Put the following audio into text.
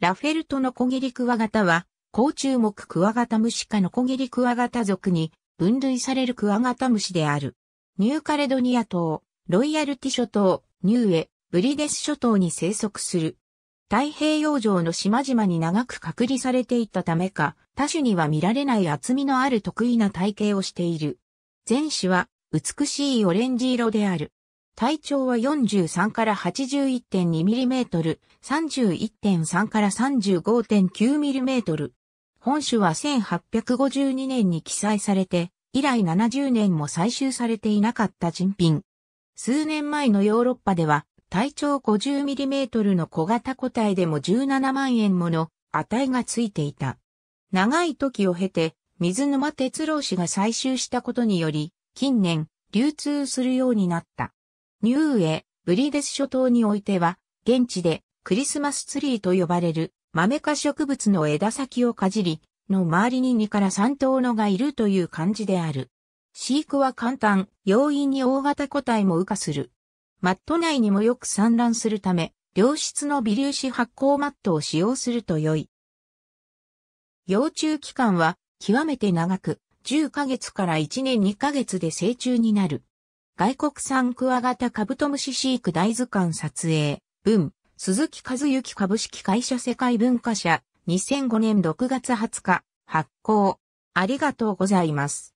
ラフェルトのコギリクワガタは、甲虫目クワガタムシ科のコギリクワガタ族に分類されるクワガタムシである。ニューカレドニア島、ロイヤルティ諸島、ニューエ、ブリデス諸島に生息する。太平洋上の島々に長く隔離されていたためか、他種には見られない厚みのある得意な体型をしている。前肢は美しいオレンジ色である。体長は43から 81.2mm、31.3から3 5 9ミトル。本種は1852年に記載されて、以来70年も採集されていなかった人品。数年前のヨーロッパでは、体長 50mm の小型個体でも17万円もの値がついていた。長い時を経て、水沼哲郎氏が採集したことにより、近年、流通するようになった。ニューエ、ブリデス諸島においては、現地でクリスマスツリーと呼ばれる豆科植物の枝先をかじり、の周りに2から3頭のがいるという感じである。飼育は簡単、容易に大型個体も羽化する。マット内にもよく産卵するため、良質の微粒子発酵マットを使用すると良い。幼虫期間は極めて長く、10ヶ月から1年2ヶ月で成虫になる。外国産クワガタカブトムシ飼育大図鑑撮影、文、鈴木和幸株式会社世界文化社、2005年6月20日、発行。ありがとうございます。